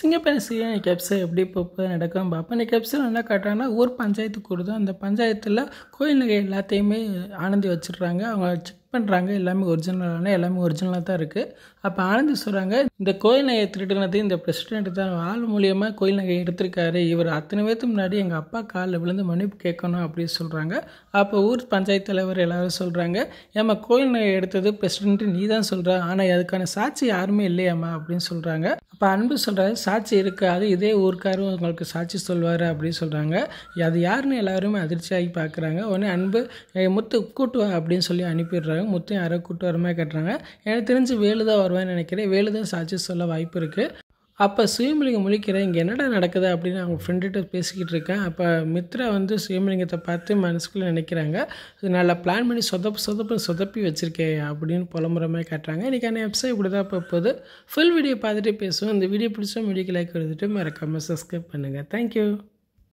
சிங்கப்பெண் சீரணி கேப்ஸை எப்படி இப்போ நடக்கும் பார்ப்போம் நீ கேப்ஸில் என்ன காட்டுறாங்கன்னா ஊர் பஞ்சாயத்து கூடுதோ அந்த பஞ்சாயத்தில் கோயில் நகை எல்லாத்தையுமே ஆனந்தி வச்சிடுறாங்க அவங்க செக் பண்ணுறாங்க எல்லாமே ஒரிஜினலான எல்லாமே ஒரிஜினலாக தான் இருக்குது அப்போ ஆனந்தி சொல்கிறாங்க இந்த கோயில் நகையை திருடுனது இந்த பிரசிடென்ட் தான் ஆள் மூலியமாக கோயில் நகையை எடுத்திருக்காரு இவர் அத்தனை பேருக்கு முன்னாடி எங்கள் அப்பா காலில் விழுந்து மன்னிப்பு கேட்கணும் அப்படின்னு சொல்கிறாங்க அப்போ ஊர் பஞ்சாயத்து தலைவர் எல்லோரும் சொல்கிறாங்க ஏம்மா கோயில் நகை எடுத்தது பிரசிடென்ட்டு நீ தான் சொல்கிற ஆனால் அதுக்கான சாட்சி யாருமே இல்லையாம்மா அப்படின்னு சொல்கிறாங்க இப்போ அன்பு சொல்கிறாரு சாட்சி இருக்காது இதே ஊருக்காரும் உங்களுக்கு சாட்சி சொல்வார் அப்படின்னு சொல்கிறாங்க அது யாருன்னு எல்லாருமே அதிர்ச்சியாகி பார்க்குறாங்க உடனே அன்பு முத்து கூட்டு வா அப்படின்னு சொல்லி அனுப்பிடுறாங்க முத்து யாரோ கூட்டு வர கேட்டுறாங்க கட்டுறாங்க எனக்கு தெரிஞ்சு வேலு தான் வருவேன்னு நினைக்கிறேன் வேலு தான் சாட்சி சொல்ல வாய்ப்பு இருக்குது அப்போ சுயமலிங்கம் முழிக்கிற இங்கே என்னடா நடக்குது அப்படின்னு அவங்க ஃப்ரெண்டுகிட்ட பேசிக்கிட்டு இருக்கேன் அப்போ மித்ரா வந்து சுயமலிங்கத்தை பார்த்து மனசுக்குள்ளே நினைக்கிறாங்க இது நல்லா பிளான் பண்ணி சொதப்பு சொதப்பு சொதப்பி வச்சுருக்கே அப்படின்னு புலம்புற மாதிரி காட்டுறாங்க இன்றைக்கான எபிசோட் இப்படி தான் இப்போ போகுது ஃபுல் வீடியோ பார்த்துட்டு பேசுவோம் இந்த வீடியோ பிடிச்சோம் வீடியோக்கு லைக் வந்துட்டு மறக்காமல் சப்ஸ்கிரைப் பண்ணுங்கள் தேங்க்யூ